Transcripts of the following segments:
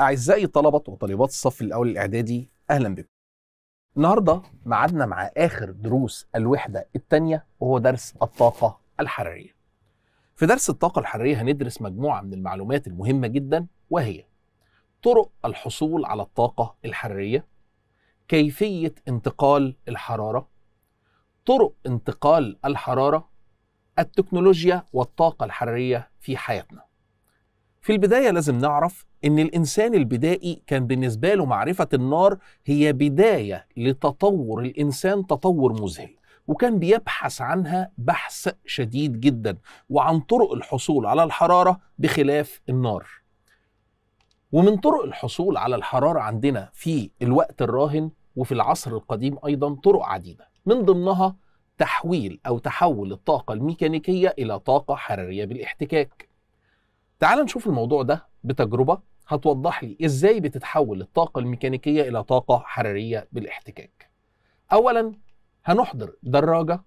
أعزائي طلبة وطالبات الصف الأول الإعدادي أهلا بكم. النهاردة معادنا مع آخر دروس الوحدة الثانية وهو درس الطاقة الحرارية. في درس الطاقة الحرارية هندرس مجموعة من المعلومات المهمة جدا وهي طرق الحصول على الطاقة الحرارية، كيفية انتقال الحرارة، طرق انتقال الحرارة، التكنولوجيا والطاقة الحرارية في حياتنا. في البداية لازم نعرف إن الإنسان البدائي كان بالنسبة له معرفة النار هي بداية لتطور الإنسان تطور مذهل وكان بيبحث عنها بحث شديد جدا وعن طرق الحصول على الحرارة بخلاف النار ومن طرق الحصول على الحرارة عندنا في الوقت الراهن وفي العصر القديم أيضا طرق عديدة من ضمنها تحويل أو تحول الطاقة الميكانيكية إلى طاقة حرارية بالاحتكاك تعال نشوف الموضوع ده بتجربة هتوضح لي ازاي بتتحول الطاقة الميكانيكية إلى طاقة حرارية بالاحتكاك. أولا هنحضر دراجة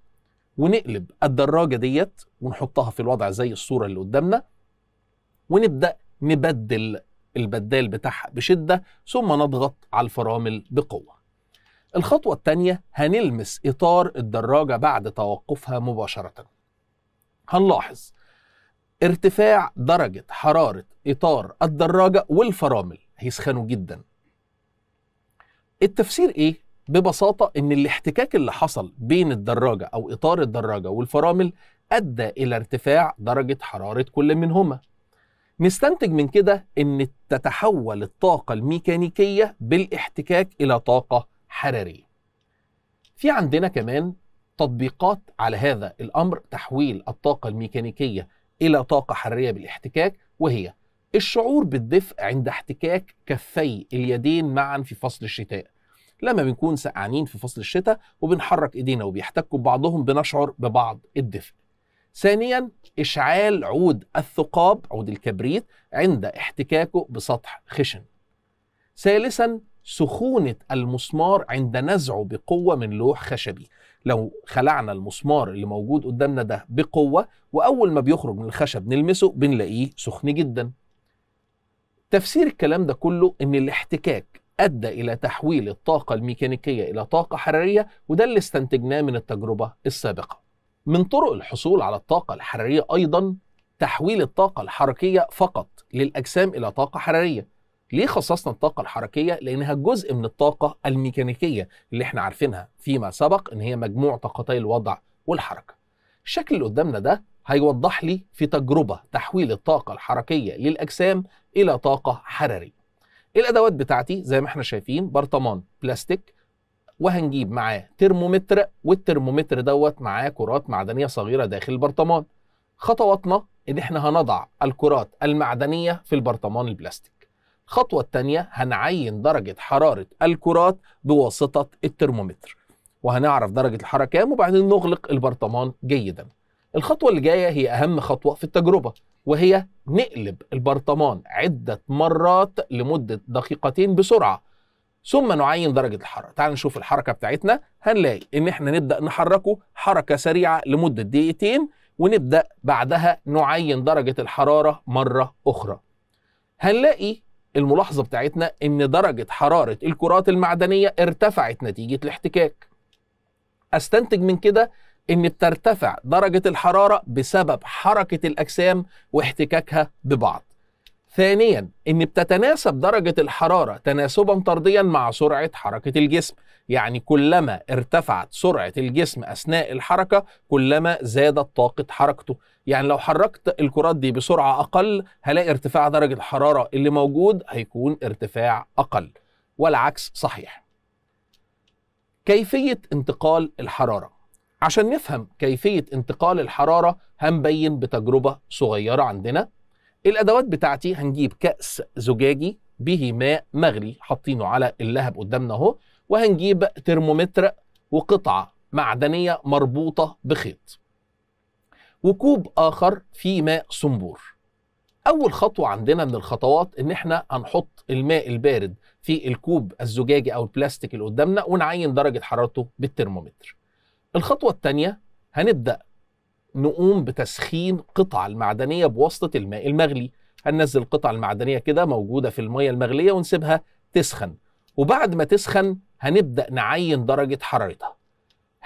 ونقلب الدراجة ديت ونحطها في الوضع زي الصورة اللي قدامنا ونبدأ نبدل البدال بتاعها بشدة ثم نضغط على الفرامل بقوة. الخطوة الثانية هنلمس إطار الدراجة بعد توقفها مباشرة. هنلاحظ ارتفاع درجة حرارة إطار الدراجة والفرامل هيسخنوا جدا التفسير إيه؟ ببساطة إن الاحتكاك اللي حصل بين الدراجة أو إطار الدراجة والفرامل أدى إلى ارتفاع درجة حرارة كل منهما نستنتج من كده إن تتحول الطاقة الميكانيكية بالاحتكاك إلى طاقة حرارية في عندنا كمان تطبيقات على هذا الأمر تحويل الطاقة الميكانيكية إلى طاقة حرارية بالاحتكاك وهي الشعور بالدفء عند احتكاك كفي اليدين معا في فصل الشتاء لما بنكون سقعانين في فصل الشتاء وبنحرك ايدينا وبيحتكوا ببعضهم بنشعر ببعض الدفء ثانيا اشعال عود الثقاب عود الكبريت عند احتكاكه بسطح خشن ثالثا سخونه المسمار عند نزعه بقوه من لوح خشبي لو خلعنا المسمار اللي موجود قدامنا ده بقوه واول ما بيخرج من الخشب نلمسه بنلاقيه سخن جدا تفسير الكلام ده كله ان الاحتكاك ادى الى تحويل الطاقه الميكانيكيه الى طاقه حراريه وده اللي استنتجناه من التجربه السابقه من طرق الحصول على الطاقه الحراريه ايضا تحويل الطاقه الحركيه فقط للاجسام الى طاقه حراريه ليه خصصنا الطاقه الحركيه لانها جزء من الطاقه الميكانيكيه اللي احنا عارفينها فيما سبق ان هي مجموع طاقتي الوضع والحركه الشكل اللي قدامنا ده هيوضح لي في تجربه تحويل الطاقه الحركيه للاجسام الى طاقه حراريه الادوات بتاعتي زي ما احنا شايفين برطمان بلاستيك وهنجيب معاه ترمومتر والترمومتر دوت معاه كرات معدنيه صغيره داخل البرطمان خطواتنا ان احنا هنضع الكرات المعدنيه في البرطمان البلاستيك الخطوة الثانية هنعين درجة حرارة الكرات بواسطة الترمومتر وهنعرف درجة الحرارة كام وبعدين نغلق البرطمان جيدا الخطوة اللي جاية هي أهم خطوة في التجربة وهي نقلب البرطمان عدة مرات لمدة دقيقتين بسرعة ثم نعين درجة الحرارة تعال نشوف الحركة بتاعتنا هنلاقي ان احنا نبدأ نحركه حركة سريعة لمدة دقيقتين ونبدأ بعدها نعين درجة الحرارة مرة أخرى هنلاقي الملاحظه بتاعتنا ان درجه حراره الكرات المعدنيه ارتفعت نتيجه الاحتكاك. استنتج من كده ان بترتفع درجه الحراره بسبب حركه الاجسام واحتكاكها ببعض. ثانيا ان بتتناسب درجه الحراره تناسبا طرديا مع سرعه حركه الجسم يعني كلما ارتفعت سرعه الجسم اثناء الحركه كلما زادت طاقه حركته يعني لو حركت الكرات دي بسرعه اقل هلاقي ارتفاع درجه الحراره اللي موجود هيكون ارتفاع اقل والعكس صحيح كيفيه انتقال الحراره عشان نفهم كيفيه انتقال الحراره هنبين بتجربه صغيره عندنا الادوات بتاعتي هنجيب كاس زجاجي به ماء مغلي حاطينه على اللهب قدامنا اهو وهنجيب ترمومتر وقطعه معدنيه مربوطه بخيط وكوب اخر فيه ماء صنبور اول خطوه عندنا من الخطوات ان احنا هنحط الماء البارد في الكوب الزجاجي او البلاستيك اللي قدامنا ونعين درجه حرارته بالترمومتر الخطوه الثانيه هنبدا نقوم بتسخين قطع المعدنيه بواسطه الماء المغلي هننزل القطع المعدنيه كده موجوده في الميه المغليه ونسيبها تسخن وبعد ما تسخن هنبدا نعين درجه حرارتها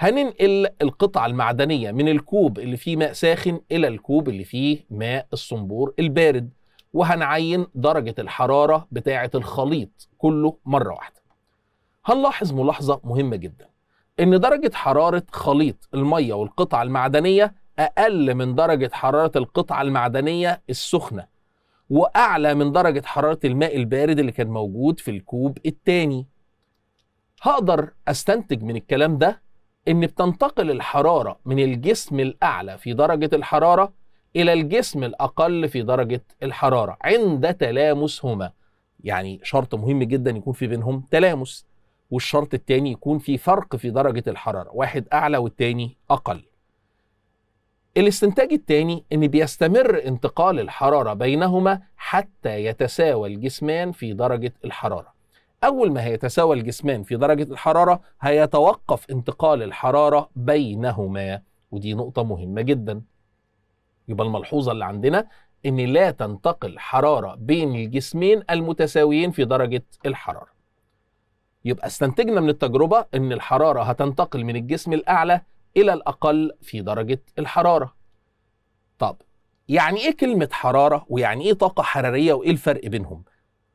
هننقل القطعة المعدنية من الكوب اللي فيه ماء ساخن إلى الكوب اللي فيه ماء الصنبور البارد وهنعين درجة الحرارة بتاعة الخليط كله مرة واحدة هنلاحظ ملاحظة مهمة جدا إن درجة حرارة خليط المية والقطعة المعدنية اقل من درجه حراره القطعه المعدنيه السخنه واعلى من درجه حراره الماء البارد اللي كان موجود في الكوب الثاني هقدر استنتج من الكلام ده ان بتنتقل الحراره من الجسم الاعلى في درجه الحراره الى الجسم الاقل في درجه الحراره عند تلامسهما يعني شرط مهم جدا يكون في بينهم تلامس والشرط الثاني يكون في فرق في درجه الحراره واحد اعلى والثاني اقل الاستنتاج الثاني ان بيستمر انتقال الحراره بينهما حتى يتساوى الجسمان في درجه الحراره اول ما هيتساوى الجسمان في درجه الحراره هيتوقف انتقال الحراره بينهما ودي نقطه مهمه جدا يبقى الملحوظه اللي عندنا ان لا تنتقل حراره بين الجسمين المتساويين في درجه الحراره يبقى استنتجنا من التجربه ان الحراره هتنتقل من الجسم الاعلى الى الاقل في درجه الحراره طب يعني ايه كلمه حراره ويعني ايه طاقه حراريه وايه الفرق بينهم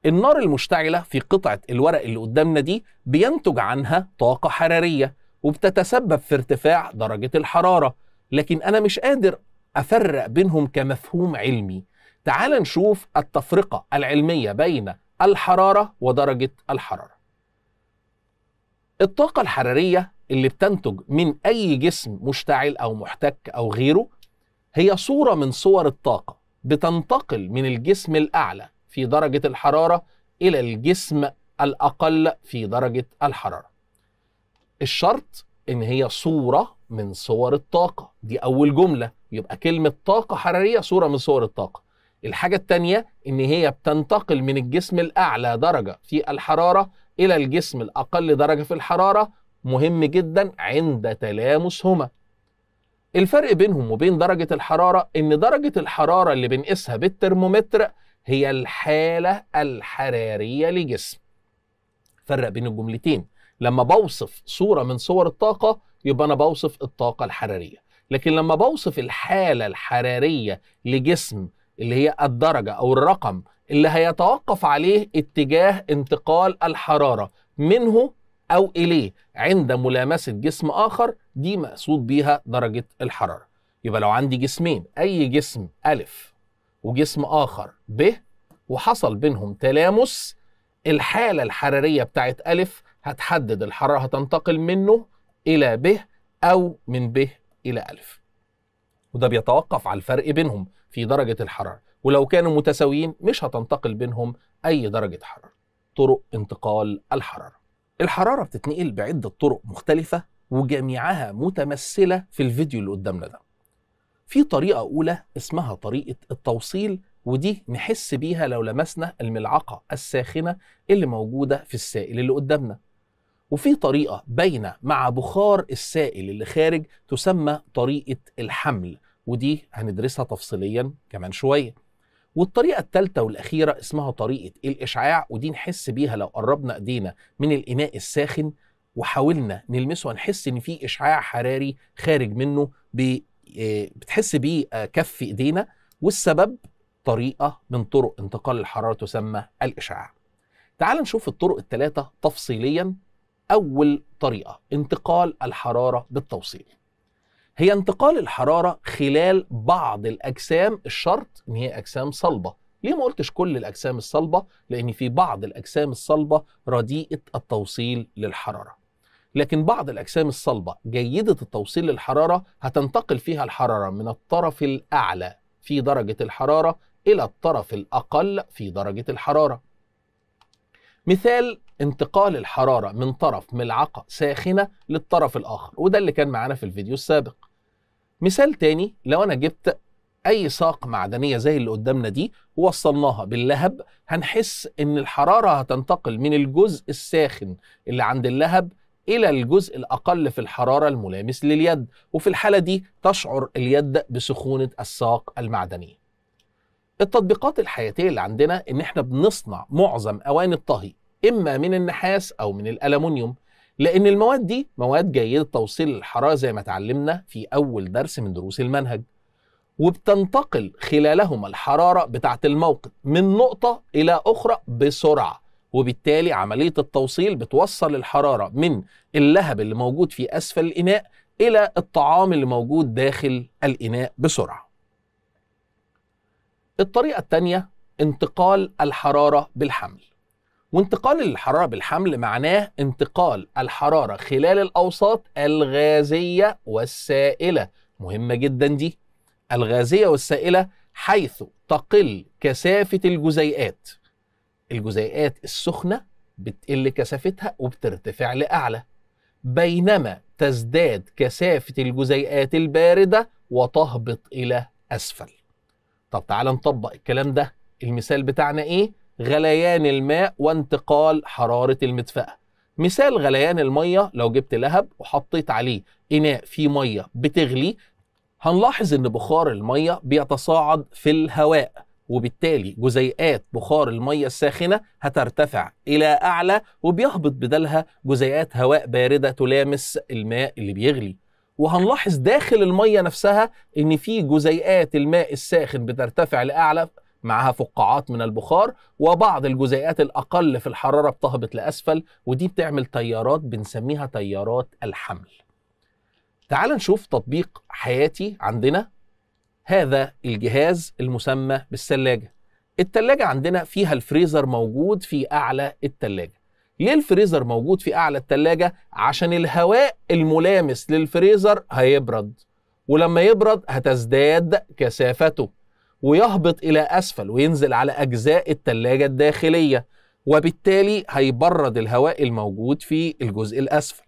النار المشتعله في قطعه الورق اللي قدامنا دي بينتج عنها طاقه حراريه وبتتسبب في ارتفاع درجه الحراره لكن انا مش قادر افرق بينهم كمفهوم علمي تعال نشوف التفرقه العلميه بين الحراره ودرجه الحراره الطاقه الحراريه اللي بتنتج من اي جسم مشتعل او محتك او غيره هي صوره من صور الطاقه بتنتقل من الجسم الاعلى في درجه الحراره الى الجسم الاقل في درجه الحراره الشرط ان هي صوره من صور الطاقه دي اول جمله يبقى كلمه طاقه حراريه صوره من صور الطاقه الحاجه الثانيه ان هي بتنتقل من الجسم الاعلى درجه في الحراره الى الجسم الاقل درجه في الحراره مهم جدا عند تلامسهما الفرق بينهم وبين درجة الحرارة إن درجة الحرارة اللي بنقيسها بالترمومتر هي الحالة الحرارية لجسم فرق بين الجملتين لما بوصف صورة من صور الطاقة يبقى أنا بوصف الطاقة الحرارية لكن لما بوصف الحالة الحرارية لجسم اللي هي الدرجة أو الرقم اللي هيتوقف عليه اتجاه انتقال الحرارة منه أو إليه عند ملامسة جسم آخر دي مقصود بيها درجة الحرارة يبقى لو عندي جسمين أي جسم ألف وجسم آخر ب وحصل بينهم تلامس الحالة الحرارية بتاعت ألف هتحدد الحرارة هتنتقل منه إلى ب أو من ب إلى ألف وده بيتوقف على الفرق بينهم في درجة الحرارة ولو كانوا متساويين مش هتنتقل بينهم أي درجة حرارة طرق انتقال الحرارة الحرارة بتتنقل بعدة طرق مختلفة وجميعها متمثلة في الفيديو اللي قدامنا ده في طريقة أولى اسمها طريقة التوصيل ودي نحس بيها لو لمسنا الملعقة الساخنة اللي موجودة في السائل اللي قدامنا وفي طريقة باينة مع بخار السائل اللي خارج تسمى طريقة الحمل ودي هندرسها تفصيليا كمان شوية والطريقة الثالثة والأخيرة اسمها طريقة الإشعاع ودي نحس بيها لو قربنا إيدينا من الإناء الساخن وحاولنا نلمسه هنحس إن في إشعاع حراري خارج منه آه، بتحس بيه كف إيدينا والسبب طريقة من طرق انتقال الحرارة تسمى الإشعاع تعال نشوف الطرق الثلاثة تفصيليا أول طريقة انتقال الحرارة بالتوصيل هي انتقال الحرارة خلال بعض الأجسام الشرط إن هي أجسام صلبة ليه ما قلتش كل الأجسام الصلبة؟ لأن في بعض الأجسام الصلبة رديئة التوصيل للحرارة لكن بعض الأجسام الصلبة جيدة التوصيل للحرارة هتنتقل فيها الحرارة من الطرف الأعلى في درجة الحرارة إلى الطرف الأقل في درجة الحرارة مثال انتقال الحرارة من طرف ملعقة ساخنة للطرف الآخر وده اللي كان معانا في الفيديو السابق مثال تاني لو أنا جبت أي ساق معدنية زي اللي قدامنا دي ووصلناها باللهب هنحس إن الحرارة هتنتقل من الجزء الساخن اللي عند اللهب إلى الجزء الأقل في الحرارة الملامس لليد وفي الحالة دي تشعر اليد بسخونة الساق المعدنيه التطبيقات الحياتية اللي عندنا إن إحنا بنصنع معظم أواني الطهي اما من النحاس او من الالومنيوم لان المواد دي مواد جيده توصيل الحراره زي ما اتعلمنا في اول درس من دروس المنهج وبتنتقل خلالهما الحراره بتاعه الموقد من نقطه الى اخرى بسرعه وبالتالي عمليه التوصيل بتوصل الحراره من اللهب اللي موجود في اسفل الاناء الى الطعام اللي موجود داخل الاناء بسرعه الطريقه الثانيه انتقال الحراره بالحمل وانتقال الحرارة بالحمل معناه انتقال الحرارة خلال الأوساط الغازية والسائلة مهمة جدا دي الغازية والسائلة حيث تقل كثافة الجزيئات الجزيئات السخنة بتقل كثافتها وبترتفع لأعلى بينما تزداد كثافة الجزيئات الباردة وتهبط إلى أسفل طب تعال نطبق الكلام ده المثال بتاعنا إيه غليان الماء وانتقال حرارة المدفأة مثال غليان المية لو جبت لهب وحطيت عليه إناء فيه مية بتغلي هنلاحظ إن بخار المية بيتصاعد في الهواء وبالتالي جزيئات بخار المية الساخنة هترتفع إلى أعلى وبيهبط بدلها جزيئات هواء باردة تلامس الماء اللي بيغلي وهنلاحظ داخل المية نفسها إن في جزيئات الماء الساخن بترتفع لأعلى معها فقاعات من البخار وبعض الجزيئات الأقل في الحرارة بتهبط لأسفل ودي بتعمل تيارات بنسميها تيارات الحمل تعال نشوف تطبيق حياتي عندنا هذا الجهاز المسمى بالثلاجة التلاجة عندنا فيها الفريزر موجود في أعلى التلاجة ليه الفريزر موجود في أعلى التلاجة؟ عشان الهواء الملامس للفريزر هيبرد ولما يبرد هتزداد كثافته ويهبط إلى أسفل وينزل على أجزاء التلاجة الداخلية وبالتالي هيبرد الهواء الموجود في الجزء الأسفل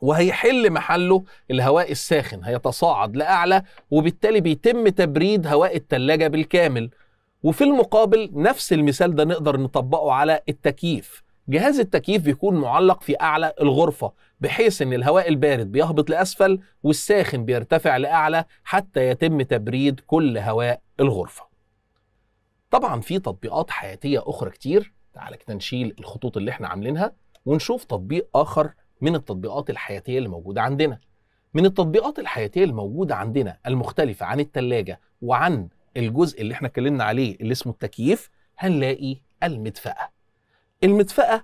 وهيحل محله الهواء الساخن هيتصاعد لأعلى وبالتالي بيتم تبريد هواء التلاجة بالكامل وفي المقابل نفس المثال ده نقدر نطبقه على التكييف جهاز التكييف بيكون معلق في أعلى الغرفة بحيث أن الهواء البارد بيهبط لأسفل والساخن بيرتفع لأعلى حتى يتم تبريد كل هواء الغرفة طبعا في تطبيقات حياتية أخرى كتير تعالى كده نشيل الخطوط اللي احنا عاملينها ونشوف تطبيق آخر من التطبيقات الحياتية اللي موجودة عندنا من التطبيقات الحياتية الموجودة عندنا المختلفة عن الثلاجه وعن الجزء اللي احنا اتكلمنا عليه اللي اسمه التكييف هنلاقي المدفأة المدفأة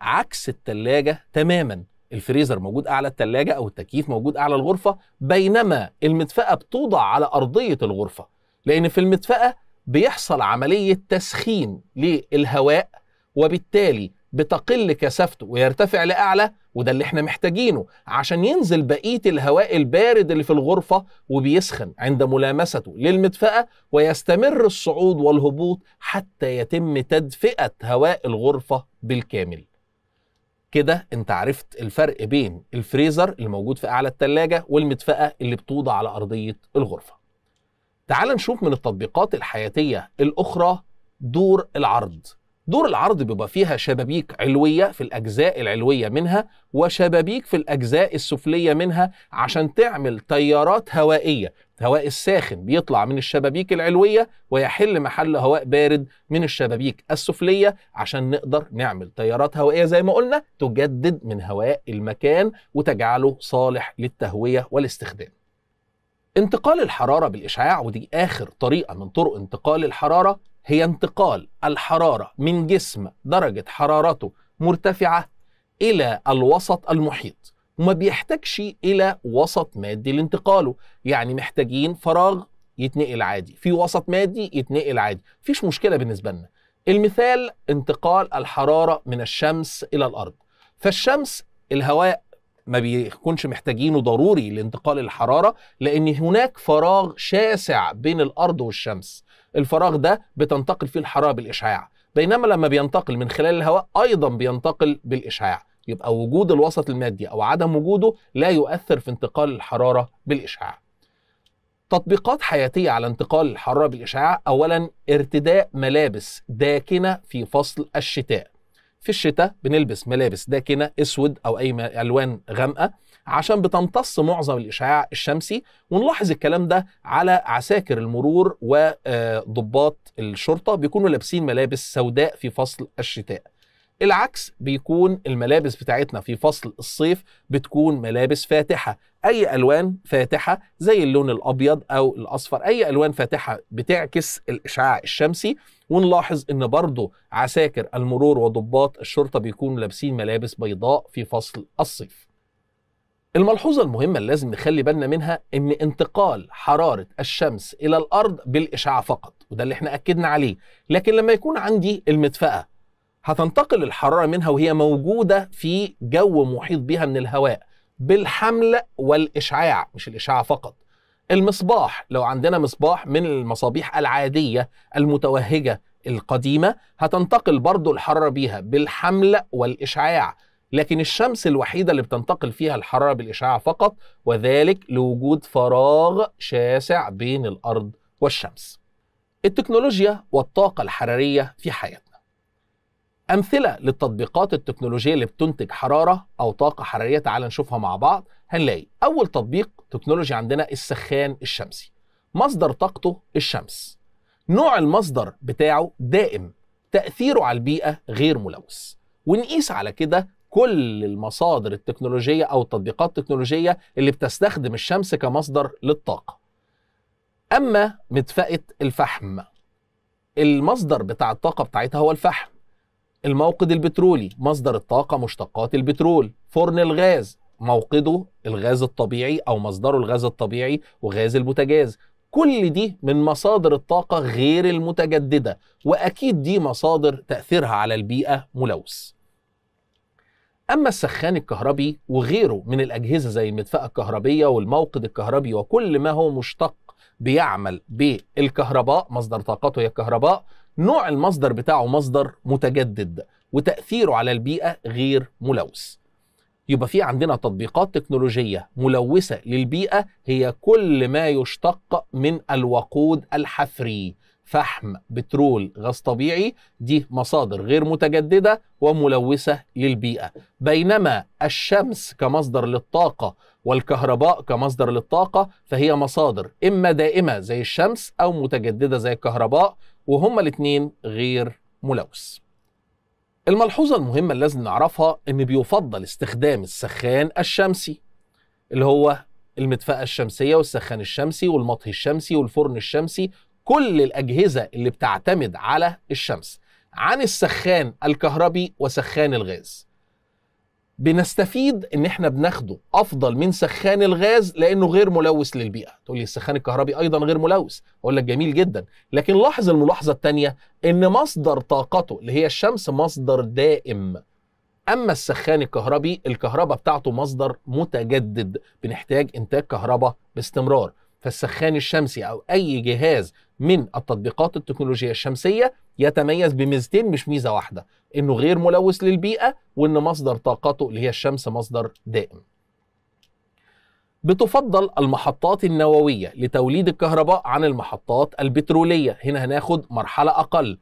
عكس التلاجة تماما الفريزر موجود أعلى التلاجة أو التكييف موجود أعلى الغرفة بينما المدفأة بتوضع على أرضية الغرفة لأن في المدفأة بيحصل عملية تسخين للهواء وبالتالي بتقل كثافته ويرتفع لأعلى وده اللي احنا محتاجينه عشان ينزل بقيه الهواء البارد اللي في الغرفه وبيسخن عند ملامسته للمدفاه ويستمر الصعود والهبوط حتى يتم تدفئه هواء الغرفه بالكامل. كده انت عرفت الفرق بين الفريزر اللي موجود في اعلى الثلاجه والمدفاه اللي بتوضع على ارضيه الغرفه. تعال نشوف من التطبيقات الحياتيه الاخرى دور العرض دور العرض بيبقى فيها شبابيك علوية في الأجزاء العلوية منها وشبابيك في الأجزاء السفلية منها عشان تعمل تيارات هوائية الهواء الساخن بيطلع من الشبابيك العلوية ويحل محل هواء بارد من الشبابيك السفلية عشان نقدر نعمل تيارات هوائية زي ما قلنا تجدد من هواء المكان وتجعله صالح للتهوية والاستخدام انتقال الحرارة بالإشعاع ودي آخر طريقة من طرق انتقال الحرارة هي انتقال الحرارة من جسم درجة حرارته مرتفعة إلى الوسط المحيط وما بيحتاجش إلى وسط مادي لانتقاله يعني محتاجين فراغ يتنقل عادي في وسط مادي يتنقل عادي مفيش مشكلة بالنسبة لنا المثال انتقال الحرارة من الشمس إلى الأرض فالشمس الهواء ما بيكونش محتاجينه ضروري لانتقال الحراره لان هناك فراغ شاسع بين الارض والشمس الفراغ ده بتنتقل فيه الحراره بالاشعاع بينما لما بينتقل من خلال الهواء ايضا بينتقل بالاشعاع يبقى وجود الوسط المادي او عدم وجوده لا يؤثر في انتقال الحراره بالاشعاع تطبيقات حياتية على انتقال الحرارة بالإشعاع أولا ارتداء ملابس داكنة في فصل الشتاء في الشتاء بنلبس ملابس داكنه اسود او اي الوان غامقه عشان بتمتص معظم الاشعاع الشمسي ونلاحظ الكلام ده على عساكر المرور وضباط آه، الشرطه بيكونوا لابسين ملابس سوداء في فصل الشتاء العكس بيكون الملابس بتاعتنا في فصل الصيف بتكون ملابس فاتحه اي الوان فاتحه زي اللون الابيض او الاصفر اي الوان فاتحه بتعكس الاشعاع الشمسي ونلاحظ ان برضو عساكر المرور وضباط الشرطه بيكونوا لابسين ملابس بيضاء في فصل الصيف الملحوظة المهمة اللي لازم نخلي بالنا منها إن انتقال حرارة الشمس إلى الأرض بالإشعاع فقط وده اللي احنا أكدنا عليه لكن لما يكون عندي المدفأة هتنتقل الحرارة منها وهي موجودة في جو محيط بها من الهواء بالحمل والإشعاع مش الإشعاع فقط المصباح لو عندنا مصباح من المصابيح العادية المتوهجة القديمة هتنتقل برضو الحرارة بيها بالحمل والإشعاع لكن الشمس الوحيدة اللي بتنتقل فيها الحرارة بالإشعاع فقط وذلك لوجود فراغ شاسع بين الأرض والشمس التكنولوجيا والطاقة الحرارية في حياتنا أمثلة للتطبيقات التكنولوجية اللي بتنتج حرارة أو طاقة حرارية تعال نشوفها مع بعض هنلاقي اول تطبيق تكنولوجي عندنا السخان الشمسي مصدر طاقته الشمس نوع المصدر بتاعه دائم تاثيره على البيئه غير ملوث ونقيس على كده كل المصادر التكنولوجيه او التطبيقات التكنولوجيه اللي بتستخدم الشمس كمصدر للطاقه اما مدفاه الفحم المصدر بتاع الطاقه بتاعتها هو الفحم الموقد البترولي مصدر الطاقه مشتقات البترول فرن الغاز موقده الغاز الطبيعي او مصدره الغاز الطبيعي وغاز البوتاجاز كل دي من مصادر الطاقه غير المتجدده واكيد دي مصادر تاثيرها على البيئه ملوث اما السخان الكهربي وغيره من الاجهزه زي المدفاه الكهربيه والموقد الكهربي وكل ما هو مشتق بيعمل بالكهرباء مصدر طاقته هي الكهرباء نوع المصدر بتاعه مصدر متجدد وتاثيره على البيئه غير ملوث يبقى في عندنا تطبيقات تكنولوجيه ملوثه للبيئه هي كل ما يشتق من الوقود الحفري فحم بترول غاز طبيعي دي مصادر غير متجدده وملوثه للبيئه بينما الشمس كمصدر للطاقه والكهرباء كمصدر للطاقه فهي مصادر اما دائمه زي الشمس او متجدده زي الكهرباء وهما الاثنين غير ملوث الملحوظة المهمة اللي لازم نعرفها إن بيفضل استخدام السخان الشمسي اللي هو المدفأة الشمسية والسخان الشمسي والمطهي الشمسي والفرن الشمسي كل الأجهزة اللي بتعتمد على الشمس عن السخان الكهربي وسخان الغاز بنستفيد ان احنا بناخده افضل من سخان الغاز لانه غير ملوث للبيئه تقول لي السخان الكهربي ايضا غير ملوث اقول لك جميل جدا لكن لاحظ الملاحظه الثانيه ان مصدر طاقته اللي هي الشمس مصدر دائم اما السخان الكهربي الكهرباء بتاعته مصدر متجدد بنحتاج انتاج كهرباء باستمرار فالسخان الشمسي او اي جهاز من التطبيقات التكنولوجية الشمسية يتميز بميزتين مش ميزة واحدة إنه غير ملوث للبيئة وإن مصدر طاقته اللي هي الشمس مصدر دائم بتفضل المحطات النووية لتوليد الكهرباء عن المحطات البترولية هنا هناخد مرحلة أقل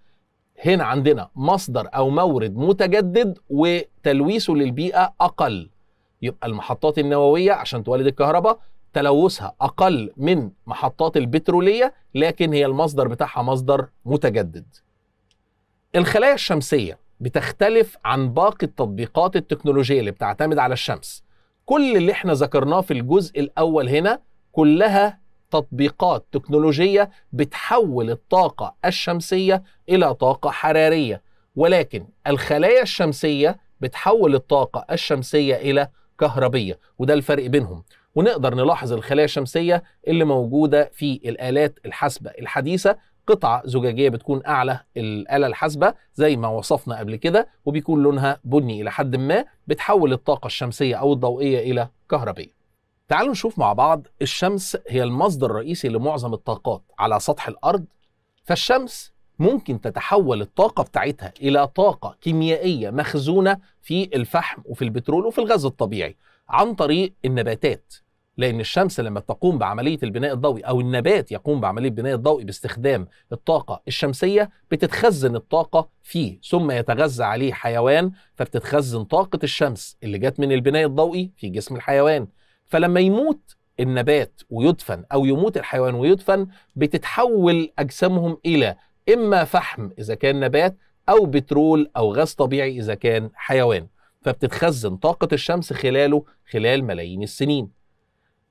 هنا عندنا مصدر أو مورد متجدد وتلويثه للبيئة أقل يبقى المحطات النووية عشان تولد الكهرباء تلوثها اقل من محطات البتروليه لكن هي المصدر بتاعها مصدر متجدد. الخلايا الشمسيه بتختلف عن باقي التطبيقات التكنولوجيه اللي بتعتمد على الشمس. كل اللي احنا ذكرناه في الجزء الاول هنا كلها تطبيقات تكنولوجيه بتحول الطاقه الشمسيه الى طاقه حراريه ولكن الخلايا الشمسيه بتحول الطاقه الشمسيه الى كهربيه وده الفرق بينهم ونقدر نلاحظ الخلايا الشمسية اللي موجودة في الآلات الحاسبة الحديثة قطعة زجاجية بتكون أعلى الآلة الحاسبة زي ما وصفنا قبل كده وبيكون لونها بني إلى حد ما بتحول الطاقة الشمسية أو الضوئية إلى كهربية تعالوا نشوف مع بعض الشمس هي المصدر الرئيسي لمعظم الطاقات على سطح الأرض فالشمس ممكن تتحول الطاقة بتاعتها إلى طاقة كيميائية مخزونة في الفحم وفي البترول وفي الغاز الطبيعي عن طريق النباتات لأن الشمس لما تقوم بعملية البناء الضوئي أو النبات يقوم بعملية البناء الضوئي باستخدام الطاقة الشمسية بتتخزن الطاقة فيه ثم يتغذى عليه حيوان فبتتخزن طاقة الشمس اللي جت من البناء الضوئي في جسم الحيوان فلما يموت النبات ويدفن أو يموت الحيوان ويدفن بتتحول أجسامهم إلى إما فحم إذا كان نبات أو بترول أو غاز طبيعي إذا كان حيوان فبتتخزن طاقة الشمس خلاله خلال ملايين السنين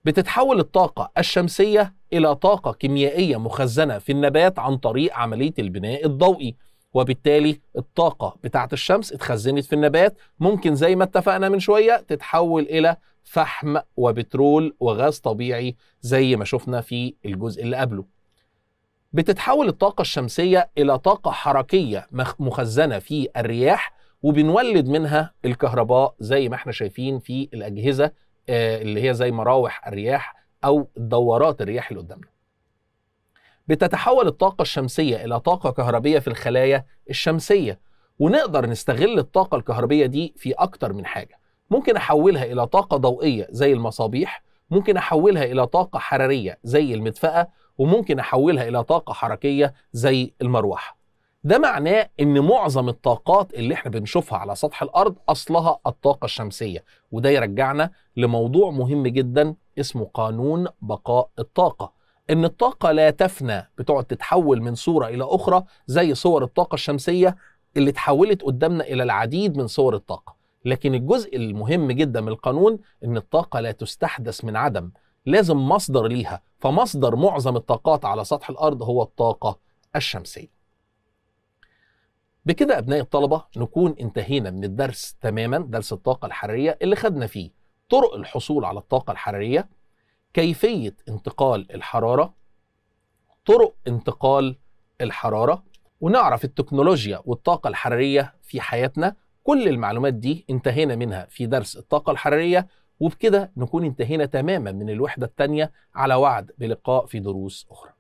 بتتحول الطاقة الشمسية إلى طاقة كيميائية مخزنة في النبات عن طريق عملية البناء الضوئي وبالتالي الطاقة بتاعة الشمس اتخزنت في النبات ممكن زي ما اتفقنا من شوية تتحول إلى فحم وبترول وغاز طبيعي زي ما شفنا في الجزء اللي قبله بتتحول الطاقة الشمسية إلى طاقة حركية مخزنة في الرياح وبنولد منها الكهرباء زي ما احنا شايفين في الاجهزه آه، اللي هي زي مراوح الرياح او دورات الرياح اللي قدامنا. بتتحول الطاقه الشمسيه الى طاقه كهربيه في الخلايا الشمسيه ونقدر نستغل الطاقه الكهربيه دي في اكتر من حاجه. ممكن احولها الى طاقه ضوئيه زي المصابيح، ممكن احولها الى طاقه حراريه زي المدفاه، وممكن احولها الى طاقه حركيه زي المروحه. ده معناه ان معظم الطاقات اللي احنا بنشوفها على سطح الارض اصلها الطاقه الشمسيه وده يرجعنا لموضوع مهم جدا اسمه قانون بقاء الطاقه ان الطاقه لا تفنى بتقعد تتحول من صوره الى اخرى زي صور الطاقه الشمسيه اللي تحولت قدامنا الى العديد من صور الطاقه لكن الجزء المهم جدا من القانون ان الطاقه لا تستحدث من عدم لازم مصدر ليها فمصدر معظم الطاقات على سطح الارض هو الطاقه الشمسيه بكده أبناء الطلبة نكون انتهينا من الدرس تماما درس الطاقة الحرارية اللي خدنا فيه طرق الحصول على الطاقة الحرارية كيفية انتقال الحرارة طرق انتقال الحرارة ونعرف التكنولوجيا والطاقة الحرارية في حياتنا كل المعلومات دي انتهينا منها في درس الطاقة الحرارية وبكده نكون انتهينا تماما من الوحدة الثانية على وعد بلقاء في دروس أخرى